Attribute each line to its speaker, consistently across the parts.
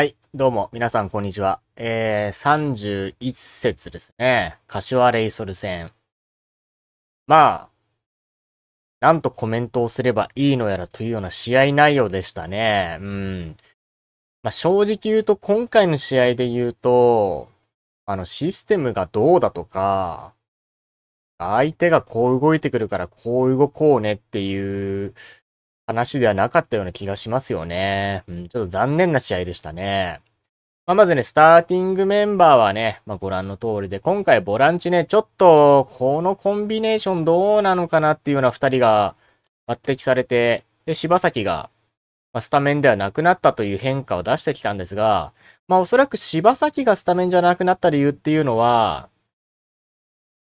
Speaker 1: はい、どうも、皆さん、こんにちは。えー、31節ですね。柏レイソル戦。まあ、なんとコメントをすればいいのやらというような試合内容でしたね。うん。まあ、正直言うと、今回の試合で言うと、あの、システムがどうだとか、相手がこう動いてくるからこう動こうねっていう話ではなかったような気がしますよね。うん、ちょっと残念な試合でしたね。まあ、まずね、スターティングメンバーはね、まあ、ご覧の通りで、今回ボランチね、ちょっと、このコンビネーションどうなのかなっていうような2人が抜擢されて、で、柴崎が、まあ、スタメンではなくなったという変化を出してきたんですが、まあ、おそらく柴崎がスタメンじゃなくなった理由っていうのは、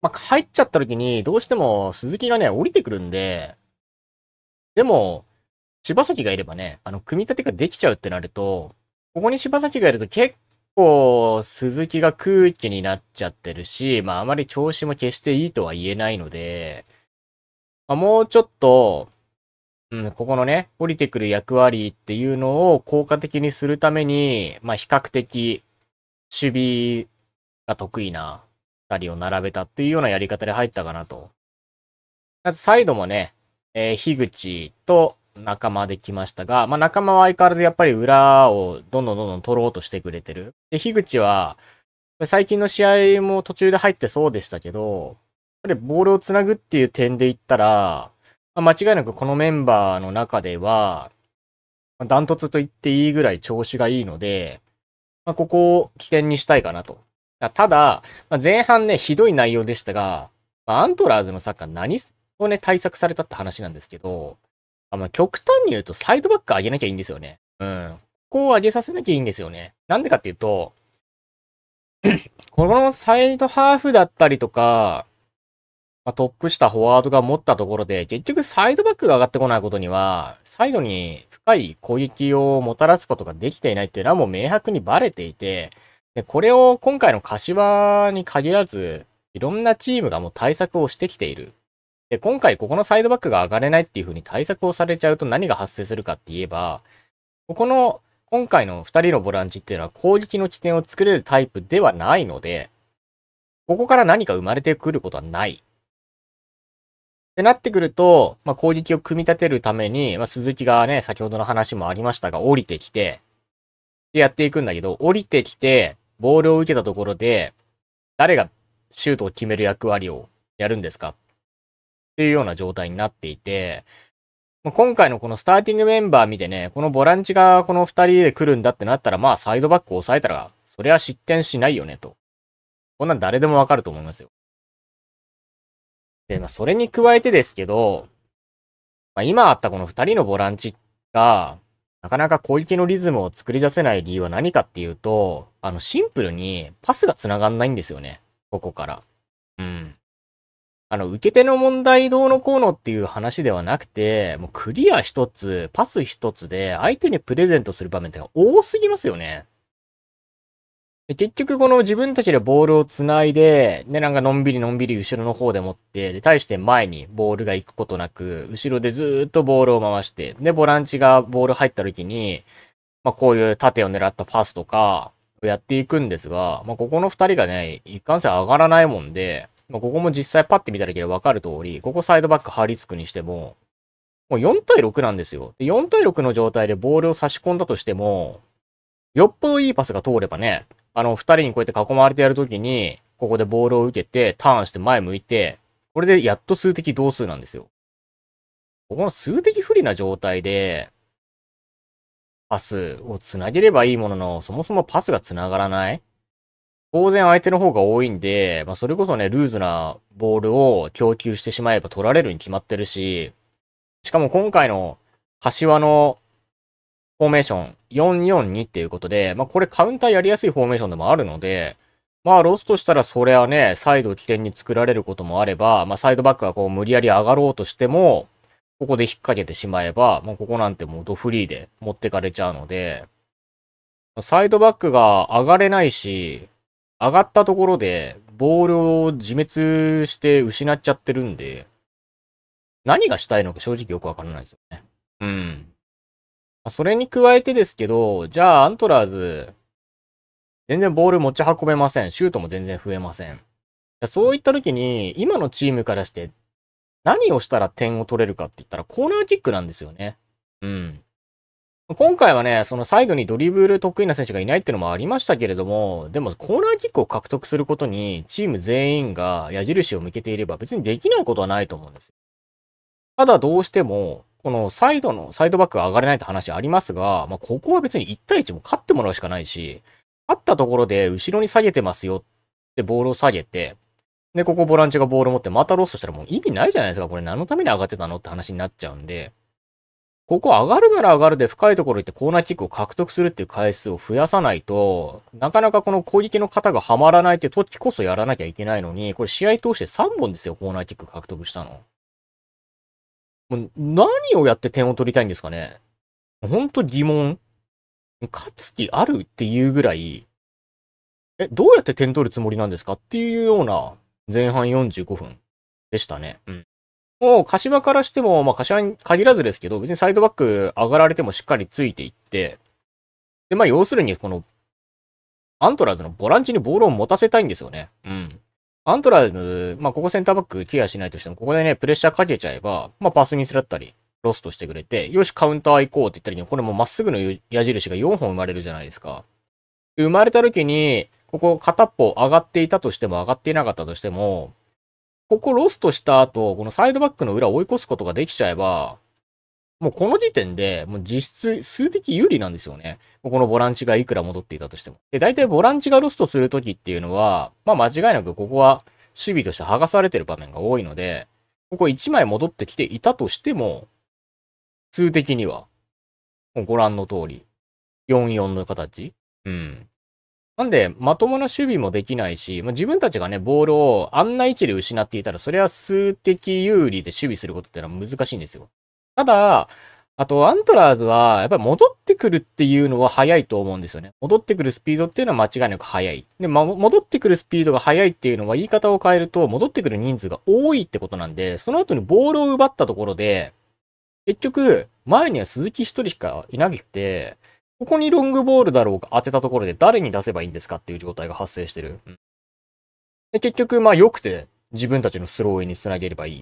Speaker 1: まあ、入っちゃった時に、どうしても鈴木がね、降りてくるんで、でも、柴崎がいればね、あの、組み立てができちゃうってなると、ここに柴崎がいると結構、鈴木が空気になっちゃってるし、まあ、あまり調子も決していいとは言えないので、まあ、もうちょっと、うん、ここのね、降りてくる役割っていうのを効果的にするために、まあ、比較的、守備が得意な二人を並べたっていうようなやり方で入ったかなと。サイドもね、えー、樋口と仲間で来ましたが、まあ、仲間は相変わらずやっぱり裏をどんどんどんどん取ろうとしてくれてる。で、樋口は、最近の試合も途中で入ってそうでしたけど、やっぱりボールを繋ぐっていう点で言ったら、まあ、間違いなくこのメンバーの中では、まあ、ダントツと言っていいぐらい調子がいいので、まあ、ここを起点にしたいかなと。ただ、まあ、前半ね、ひどい内容でしたが、まあ、アントラーズのサッカー何、をね、対策されたって話なんですけど、あまあ、極端に言うとサイドバック上げなきゃいいんですよね。うん。ここを上げさせなきゃいいんですよね。なんでかっていうと、このサイドハーフだったりとか、まトップしたフォワードが持ったところで、結局サイドバックが上がってこないことには、サイドに深い攻撃をもたらすことができていないっていうのはもう明白にバレていて、でこれを今回の柏に限らず、いろんなチームがもう対策をしてきているで、今回ここのサイドバックが上がれないっていう風に対策をされちゃうと何が発生するかって言えば、ここの今回の2人のボランチっていうのは攻撃の起点を作れるタイプではないので、ここから何か生まれてくることはない。ってなってくると、まあ、攻撃を組み立てるために、まあ、鈴木がね、先ほどの話もありましたが、降りてきて、でやっていくんだけど、降りてきて、ボールを受けたところで、誰がシュートを決める役割をやるんですかいうような状態になっていて、今回のこのスターティングメンバー見てね、このボランチがこの二人で来るんだってなったら、まあサイドバックを抑えたら、それは失点しないよねと。こんなん誰でもわかると思いますよ。で、まあそれに加えてですけど、まあ今あったこの二人のボランチが、なかなか攻撃のリズムを作り出せない理由は何かっていうと、あのシンプルにパスが繋がんないんですよね。ここから。うん。あの、受け手の問題どうのこうのっていう話ではなくて、もうクリア一つ、パス一つで相手にプレゼントする場面ってのは多すぎますよね。結局この自分たちでボールを繋いで、で、なんかのんびりのんびり後ろの方で持って、で、対して前にボールが行くことなく、後ろでずっとボールを回して、で、ボランチがボール入った時に、まあこういう縦を狙ったパスとか、やっていくんですが、まあここの二人がね、一貫性上がらないもんで、まあ、ここも実際パッて見ただけでわかる通り、ここサイドバック張り付くにしても、もう4対6なんですよ。で4対6の状態でボールを差し込んだとしても、よっぽどいいパスが通ればね、あの、2人にこうやって囲まれてやるときに、ここでボールを受けて、ターンして前向いて、これでやっと数的同数なんですよ。ここの数的不利な状態で、パスを繋げればいいものの、そもそもパスが繋がらない当然相手の方が多いんで、まあ、それこそね、ルーズなボールを供給してしまえば取られるに決まってるし、しかも今回の柏のフォーメーション442っていうことで、まあ、これカウンターやりやすいフォーメーションでもあるので、まあ、ロスとしたらそれはね、サイドを起点に作られることもあれば、まあ、サイドバックがこう無理やり上がろうとしても、ここで引っ掛けてしまえば、もうここなんてもうドフリーで持ってかれちゃうので、サイドバックが上がれないし、上がったところで、ボールを自滅して失っちゃってるんで、何がしたいのか正直よくわからないですよね。うん。それに加えてですけど、じゃあアントラーズ、全然ボール持ち運べません。シュートも全然増えません。そういった時に、今のチームからして、何をしたら点を取れるかって言ったら、コーナーキックなんですよね。うん。今回はね、そのサイドにドリブル得意な選手がいないっていうのもありましたけれども、でもコーナーキックを獲得することにチーム全員が矢印を向けていれば別にできないことはないと思うんです。ただどうしても、このサイドの、サイドバックが上がれないって話ありますが、まあ、ここは別に1対1も勝ってもらうしかないし、勝ったところで後ろに下げてますよってボールを下げて、で、ここボランチがボール持ってまたロストしたらもう意味ないじゃないですか。これ何のために上がってたのって話になっちゃうんで、ここ上がるなら上がるで深いところ行ってコーナーキックを獲得するっていう回数を増やさないと、なかなかこの攻撃の型がはまらないって時こそやらなきゃいけないのに、これ試合通して3本ですよ、コーナーキック獲得したの。もう何をやって点を取りたいんですかねほんと疑問。勝つ気あるっていうぐらい、え、どうやって点取るつもりなんですかっていうような前半45分でしたね。うん。もう柏からしても、まあ柏に限らずですけど、別にサイドバック上がられてもしっかりついていって、で、まあ要するにこの、アントラーズのボランチにボールを持たせたいんですよね。うん。アントラーズ、まあここセンターバックケアしないとしても、ここでね、プレッシャーかけちゃえば、まあパスミスだったり、ロストしてくれて、よし、カウンター行こうって言った時に、これもまっすぐの矢印が4本生まれるじゃないですか。生まれた時に、ここ片っぽ上がっていたとしても上がっていなかったとしても、ここロストした後、このサイドバックの裏を追い越すことができちゃえば、もうこの時点で、もう実質数的有利なんですよね。このボランチがいくら戻っていたとしても。で、大体ボランチがロストするときっていうのは、まあ間違いなくここは守備として剥がされてる場面が多いので、ここ1枚戻ってきていたとしても、数的には、もうご覧の通り、4-4の形。うん。なんで、まともな守備もできないし、まあ、自分たちがね、ボールをあんな位置で失っていたら、それは数的有利で守備することってのは難しいんですよ。ただ、あと、アントラーズは、やっぱり戻ってくるっていうのは早いと思うんですよね。戻ってくるスピードっていうのは間違いなく早い。で、ま、戻ってくるスピードが早いっていうのは言い方を変えると、戻ってくる人数が多いってことなんで、その後にボールを奪ったところで、結局、前には鈴木一人しかいなくて、ここにロングボールだろうか当てたところで誰に出せばいいんですかっていう状態が発生してる。で結局、まあ良くて自分たちのスローインにつなげればいい。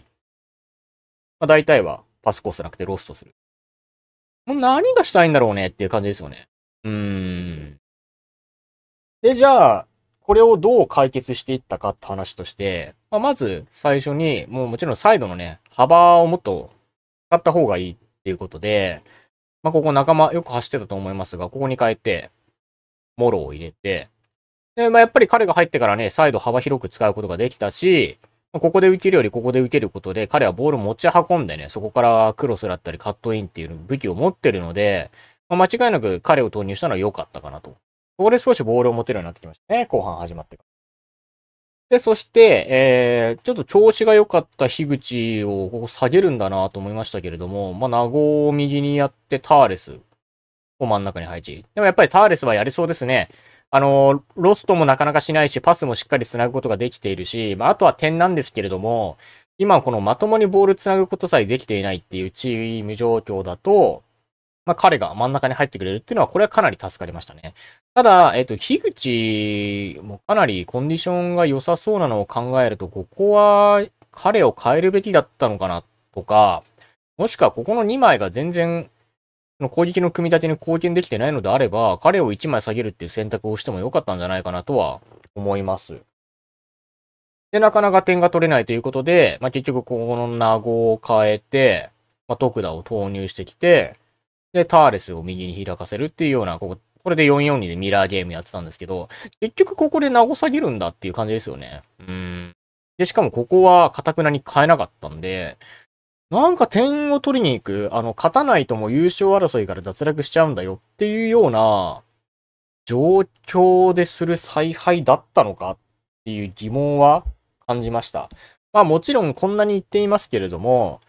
Speaker 1: まあ大体はパスコースなくてロストする。もう何がしたいんだろうねっていう感じですよね。うーん。で、じゃあ、これをどう解決していったかって話として、まあ、まず最初に、もうもちろんサイドのね、幅をもっと使った方がいいっていうことで、まあ、ここ仲間よく走ってたと思いますが、ここに変えて、モロを入れて、で、まあ、やっぱり彼が入ってからね、サイド幅広く使うことができたし、ここで受けるよりここで受けることで、彼はボールを持ち運んでね、そこからクロスだったりカットインっていう武器を持ってるので、まあ、間違いなく彼を投入したのは良かったかなと。ここで少しボールを持てるようになってきましたね、後半始まってから。で、そして、えー、ちょっと調子が良かった樋口をここ下げるんだなと思いましたけれども、まあ、名護を右にやって、ターレスを真ん中に配置。でもやっぱりターレスはやりそうですね。あの、ロストもなかなかしないし、パスもしっかり繋ぐことができているし、まあ、あとは点なんですけれども、今このまともにボール繋ぐことさえできていないっていうチーム状況だと、まあ、彼が真ん中に入ってくれるっていうのは、これはかなり助かりましたね。ただ、えっと、樋口もかなりコンディションが良さそうなのを考えると、ここは彼を変えるべきだったのかなとか、もしくはここの2枚が全然、攻撃の組み立てに貢献できてないのであれば、彼を1枚下げるっていう選択をしても良かったんじゃないかなとは思います。で、なかなか点が取れないということで、まあ、結局ここの名護を変えて、まあ、徳田を投入してきて、で、ターレスを右に開かせるっていうような、こここれで442でミラーゲームやってたんですけど、結局ここで名を下げるんだっていう感じですよね。うん。で、しかもここはタくなに変えなかったんで、なんか点を取りに行く、あの、勝たないとも優勝争いから脱落しちゃうんだよっていうような、状況でする采配だったのかっていう疑問は感じました。まあもちろんこんなに言っていますけれども、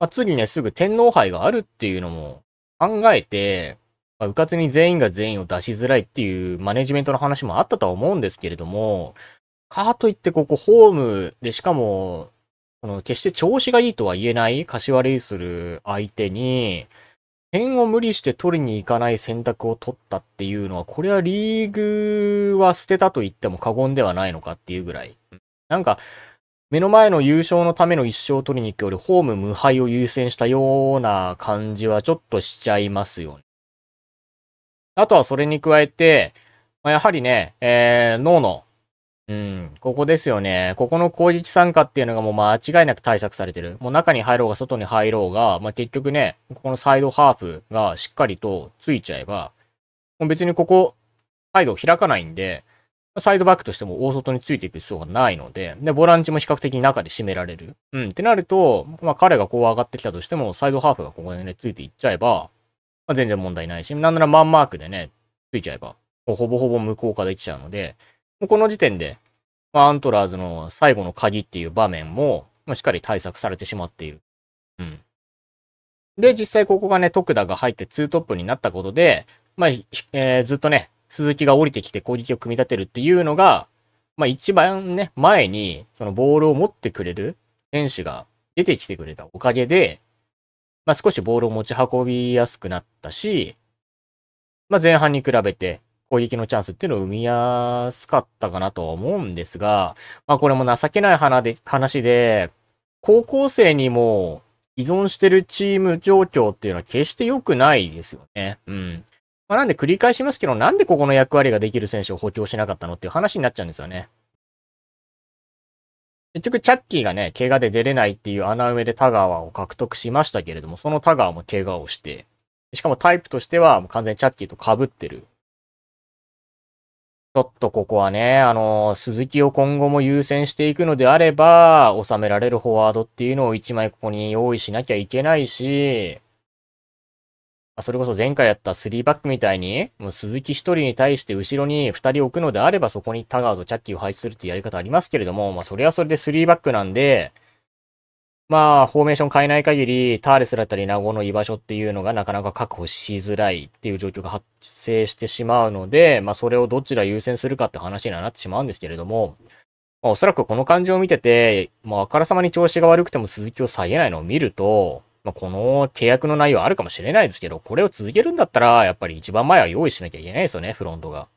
Speaker 1: まあ、次ね、すぐ天皇杯があるっていうのも考えて、まあ、うかつに全員が全員を出しづらいっていうマネジメントの話もあったとは思うんですけれども、かといってここホームでしかも、この決して調子がいいとは言えない柏レイする相手に、点を無理して取りに行かない選択を取ったっていうのは、これはリーグは捨てたと言っても過言ではないのかっていうぐらい。なんか、目の前の優勝のための一勝を取りに行くより、ホーム無敗を優先したような感じはちょっとしちゃいますよね。あとはそれに加えて、まあ、やはりね、えー、脳の、うん、ここですよね。ここの攻撃参加っていうのがもう間違いなく対策されてる。もう中に入ろうが外に入ろうが、まあ、結局ね、ここのサイドハーフがしっかりとついちゃえば、もう別にここ、サイドを開かないんで、サイドバックとしても大外についていく必要がないので、で、ボランチも比較的に中で締められる。うん、ってなると、まあ彼がこう上がってきたとしても、サイドハーフがここでね、ついていっちゃえば、まあ、全然問題ないし、なんならマンマークでね、ついちゃえば、もうほぼほぼ無効化できちゃうので、もうこの時点で、まあ、アントラーズの最後の鍵っていう場面も、ましっかり対策されてしまっている。うん。で、実際ここがね、徳田が入って2トップになったことで、まあ、えー、ずっとね、鈴木が降りてきて攻撃を組み立てるっていうのが、まあ一番ね、前に、そのボールを持ってくれる選手が出てきてくれたおかげで、まあ、少しボールを持ち運びやすくなったし、まあ、前半に比べて攻撃のチャンスっていうのを生みやすかったかなとは思うんですが、まあ、これも情けない話で、高校生にも依存してるチーム状況っていうのは決して良くないですよね。うん。まあ、なんで繰り返しますけど、なんでここの役割ができる選手を補強しなかったのっていう話になっちゃうんですよね。結局、チャッキーがね、怪我で出れないっていう穴埋めで田川を獲得しましたけれども、その田川も怪我をして、しかもタイプとしてはもう完全にチャッキーと被ってる。ちょっとここはね、あの、鈴木を今後も優先していくのであれば、収められるフォワードっていうのを1枚ここに用意しなきゃいけないし、それこそ前回やった3バックみたいに、もう鈴木1人に対して後ろに2人置くのであれば、そこにタガーとチャッキーを配置するっていうやり方ありますけれども、まあ、それはそれで3バックなんで、まあ、フォーメーション変えない限り、ターレスだったり、名護の居場所っていうのがなかなか確保しづらいっていう状況が発生してしまうので、まあ、それをどちら優先するかって話にはなってしまうんですけれども、まあ、おそらくこの感じを見てて、まあ、あからさまに調子が悪くても鈴木を下げないのを見ると、まあ、この契約の内容あるかもしれないですけど、これを続けるんだったら、やっぱり一番前は用意しなきゃいけないですよね、フロントが。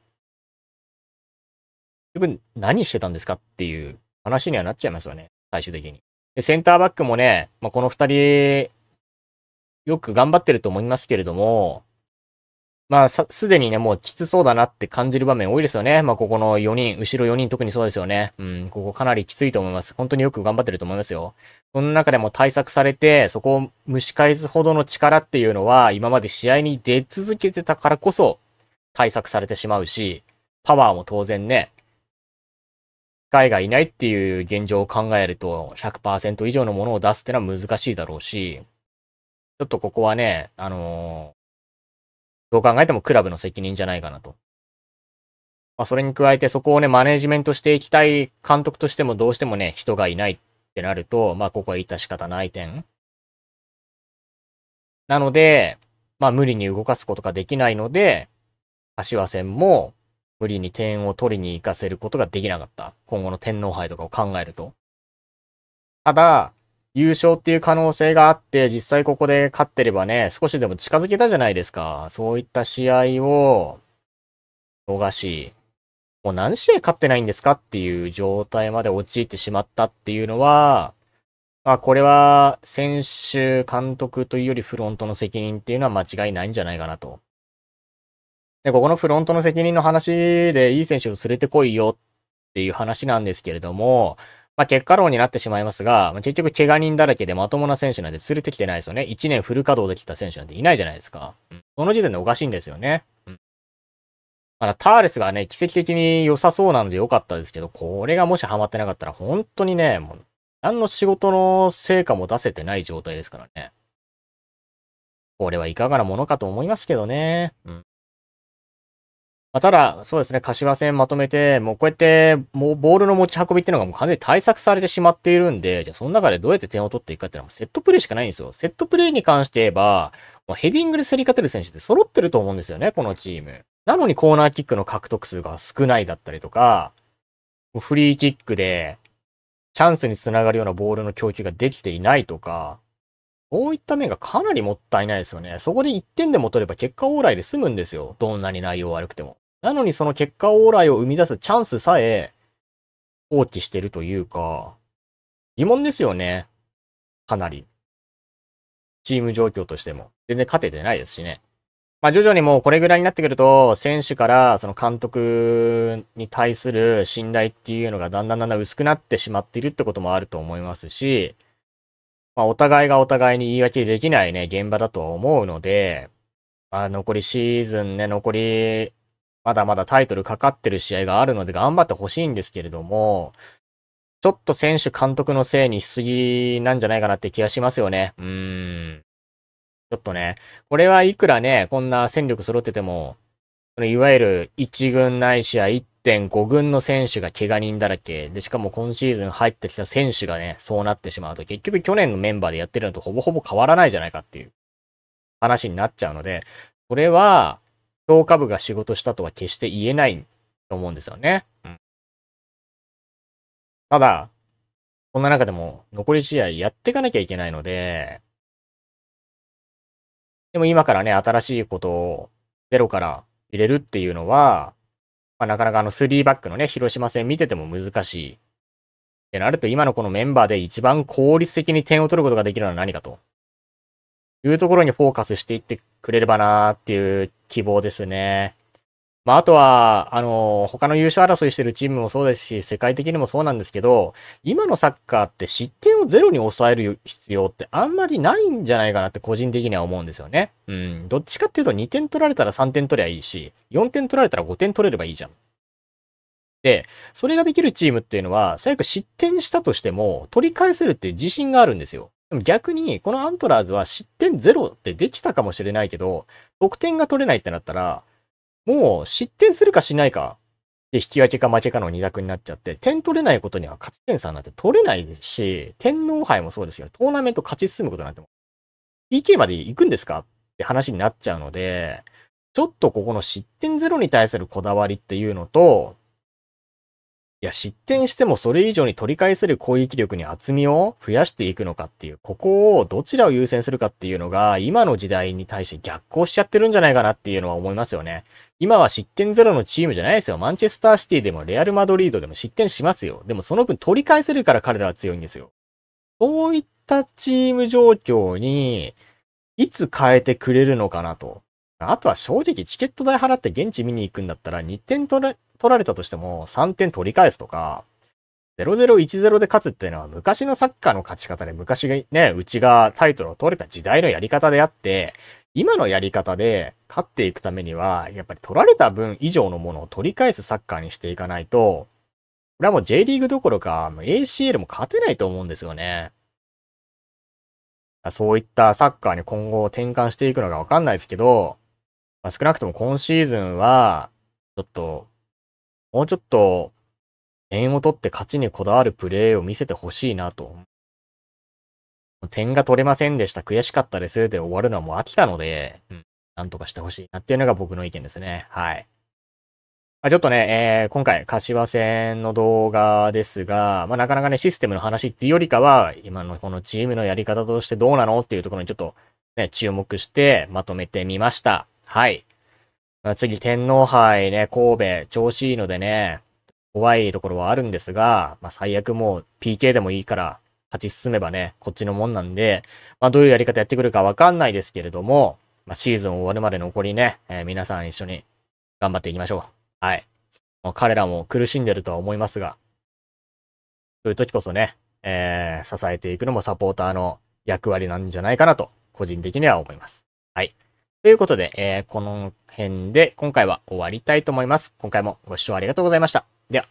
Speaker 1: 結分、何してたんですかっていう話にはなっちゃいますよね、最終的に。で、センターバックもね、まあ、この二人、よく頑張ってると思いますけれども、まあ、すでにね、もうきつそうだなって感じる場面多いですよね。まあ、ここの4人、後ろ4人特にそうですよね。うん、ここかなりきついと思います。本当によく頑張ってると思いますよ。その中でも対策されて、そこを蒸し返すほどの力っていうのは、今まで試合に出続けてたからこそ、対策されてしまうし、パワーも当然ね、外がいないっていう現状を考えると、100%以上のものを出すってのは難しいだろうし、ちょっとここはね、あのどう考えてもクラブの責任じゃないかなと。まあ、それに加えてそこをね、マネージメントしていきたい監督としてもどうしてもね、人がいないってなると、まあ、ここは致し方ない点。なので、まあ、無理に動かすことができないので、柏戦も無理に点を取りに行かせることができなかった。今後の天皇杯とかを考えると。ただ、優勝っていう可能性があって、実際ここで勝ってればね、少しでも近づけたじゃないですか。そういった試合を逃し、もう何試合勝ってないんですかっていう状態まで陥ってしまったっていうのは、まあこれは選手、監督というよりフロントの責任っていうのは間違いないんじゃないかなと。で、ここのフロントの責任の話でいい選手を連れてこいよっていう話なんですけれども、まあ、結果論になってしまいますが、まあ、結局怪我人だらけでまともな選手なんて連れてきてないですよね。1年フル稼働できた選手なんていないじゃないですか。うん、その時点でおかしいんですよね。うん。まだターレスがね、奇跡的に良さそうなので良かったですけど、これがもしハマってなかったら本当にね、もう、何の仕事の成果も出せてない状態ですからね。これはいかがなものかと思いますけどね。うん。まあ、ただ、そうですね、柏戦まとめて、もうこうやって、もうボールの持ち運びっていうのがもう完全に対策されてしまっているんで、じゃあその中でどうやって点を取っていくかっていうのはセットプレーしかないんですよ。セットプレーに関して言えば、もうヘディングで競り勝てる選手って揃ってると思うんですよね、このチーム。なのにコーナーキックの獲得数が少ないだったりとか、フリーキックで、チャンスにつながるようなボールの供給ができていないとか、こういった面がかなりもったいないですよね。そこで1点でも取れば結果往来で済むんですよ。どんなに内容悪くても。なのにその結果往来を生み出すチャンスさえ放棄してるというか、疑問ですよね。かなり。チーム状況としても。全然勝ててないですしね。まあ徐々にもうこれぐらいになってくると、選手からその監督に対する信頼っていうのがだんだんだんだん薄くなってしまっているってこともあると思いますし、まあお互いがお互いに言い訳できないね、現場だとは思うので、まあ残りシーズンね、残りまだまだタイトルかかってる試合があるので頑張ってほしいんですけれども、ちょっと選手監督のせいにしすぎなんじゃないかなって気がしますよね。うーん。ちょっとね、これはいくらね、こんな戦力揃ってても、いわゆる1軍ないしは1.5軍の選手が怪我人だらけ。で、しかも今シーズン入ってきた選手がね、そうなってしまうと、結局去年のメンバーでやってるのとほぼほぼ変わらないじゃないかっていう話になっちゃうので、これは、評価部が仕事したとは決して言えないと思うんですよね。うん、ただ、そんな中でも残り試合やっていかなきゃいけないので、でも今からね、新しいことをゼロから入れるっていうのは、まあ、なかなかあの3バックのね、広島戦見てても難しい。ってなると、今のこのメンバーで一番効率的に点を取ることができるのは何かというところにフォーカスしていってくれればなーっていう希望ですね。まあ、あとは、あの、他の優勝争いしてるチームもそうですし、世界的にもそうなんですけど、今のサッカーって失点をゼロに抑える必要ってあんまりないんじゃないかなって個人的には思うんですよね。うん。どっちかっていうと2点取られたら3点取りゃいいし、4点取られたら5点取れればいいじゃん。で、それができるチームっていうのは、最悪失点したとしても取り返せるっていう自信があるんですよ。でも逆に、このアントラーズは失点0ってできたかもしれないけど、得点が取れないってなったら、もう失点するかしないかで引き分けか負けかの2択になっちゃって、点取れないことには勝ち点差なんて取れないですし、天皇杯もそうですよ。トーナメント勝ち進むことなんても、PK まで行くんですかって話になっちゃうので、ちょっとここの失点ゼロに対するこだわりっていうのと、いや、失点してもそれ以上に取り返せる攻撃力に厚みを増やしていくのかっていう、ここをどちらを優先するかっていうのが、今の時代に対して逆行しちゃってるんじゃないかなっていうのは思いますよね。今は失点ゼロのチームじゃないですよ。マンチェスターシティでもレアル・マドリードでも失点しますよ。でもその分取り返せるから彼らは強いんですよ。そういったチーム状況に、いつ変えてくれるのかなと。あとは正直チケット代払って現地見に行くんだったら2点取れ、取られたとしても3点取り返すとか、0-0-1-0で勝つっていうのは昔のサッカーの勝ち方で昔ね、うちがタイトルを取れた時代のやり方であって、今のやり方で勝っていくためには、やっぱり取られた分以上のものを取り返すサッカーにしていかないと、これはもう J リーグどころか ACL も勝てないと思うんですよね。そういったサッカーに今後転換していくのがわかんないですけど、ま少なくとも今シーズンは、ちょっともうちょっと、点を取って勝ちにこだわるプレーを見せてほしいなと。点が取れませんでした、悔しかったですで終わるのはもう飽きたので、うん、なんとかしてほしいなっていうのが僕の意見ですね。はい。まあ、ちょっとね、えー、今回、柏戦の動画ですが、まあ、なかなかね、システムの話っていうよりかは、今のこのチームのやり方としてどうなのっていうところにちょっとね、注目してまとめてみました。はい。次、天皇杯ね、神戸、調子いいのでね、怖いところはあるんですが、まあ、最悪もう PK でもいいから、勝ち進めばね、こっちのもんなんで、まあ、どういうやり方やってくるかわかんないですけれども、まあ、シーズン終わるまで残りね、えー、皆さん一緒に頑張っていきましょう。はい。もう彼らも苦しんでるとは思いますが、そういう時こそね、えー、支えていくのもサポーターの役割なんじゃないかなと、個人的には思います。はい。ということで、えー、この辺で今回は終わりたいと思います。今回もご視聴ありがとうございました。では。